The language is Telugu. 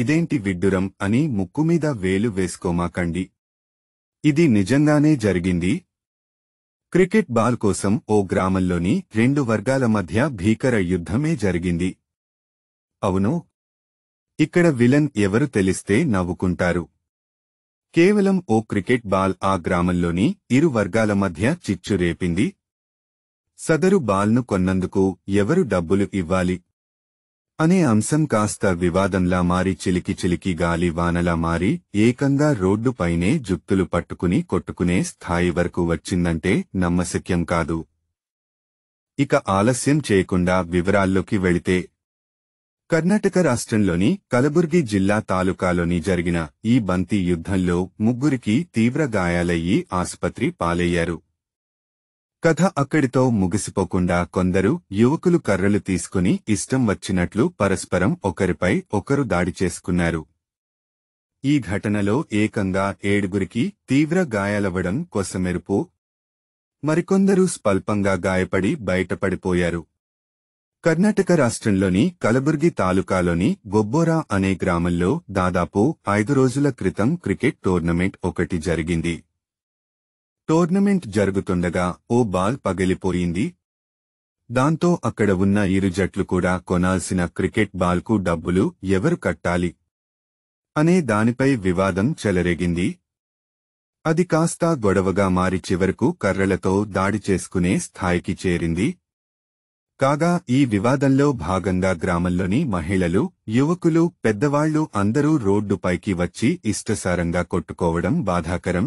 ఇదేంటి విడ్డురం అని ముక్కుమీద వేలు వేసుకోమాకండి ఇది నిజంగానే జరిగింది క్రికెట్ బాల్ కోసం ఓ గ్రామంలోని రెండు వర్గాల మధ్య భీకర యుద్ధమే జరిగింది అవును ఇక్కడ విలన్ ఎవరు తెలిస్తే నవ్వుకుంటారు కేవలం ఓ క్రికెట్ బాల్ ఆ గ్రామంలోని ఇరు వర్గాల మధ్య చిచ్చు రేపింది సదరు బాల్ను కొన్నందుకు ఎవరు డబ్బులు ఇవ్వాలి అనే అంశం కాస్త వివాదంలా మారి చిలికి చిలికి గాలి వానలా మారి ఏకంగా రోడ్డుపైనే జుత్తులు పట్టుకుని కొట్టుకునే స్థాయి వరకు వచ్చిందంటే నమ్మశక్యం కాదు ఇక ఆలస్యం చేయకుండా వివరాల్లోకి వెళితే కర్ణాటక రాష్ట్రంలోని కలబుర్గి జిల్లా తాలూకాలోని జరిగిన ఈ బంతి యుద్ధంలో ముగ్గురికి తీవ్ర గాయాలయ్యి ఆసుపత్రి పాలయ్యారు కథ అక్కడితో ముగిసిపోకుండా కొందరు యువకులు కర్రలు తీసుకుని ఇష్టం వచ్చినట్లు పరస్పరం ఒకరిపై ఒకరు దాడి చేసుకున్నారు ఈ ఘటనలో ఏకంగా ఏడుగురికి తీవ్ర గాయాలవ్వడం కొసమెరుపు మరికొందరు స్వల్పంగా గాయపడి బయటపడిపోయారు కర్ణాటక రాష్ట్రంలోని కలబుర్గి తాలూకాలోని గొబ్బోరా అనే గ్రామంలో దాదాపు ఐదు రోజుల క్రితం క్రికెట్ టోర్నమెంట్ ఒకటి జరిగింది టోర్నమెంట్ జరుగుతుండగా ఓ బాల్ పగిలిపోయింది దాంతో అక్కడ ఉన్న ఇరు జట్లు కూడా కొనాల్సిన క్రికెట్ బాల్కు డబ్బులు ఎవరు కట్టాలి అనే దానిపై వివాదం చెలరేగింది అది కాస్త గొడవగా మారి చివరకు కర్రలతో దాడి చేసుకునే స్థాయికి చేరింది కాగా ఈ వివాదంలో భాగంగా గ్రామంలోని మహిళలు యువకులు పెద్దవాళ్లు అందరూ రోడ్డుపైకి వచ్చి ఇష్టసారంగా కొట్టుకోవడం బాధాకరం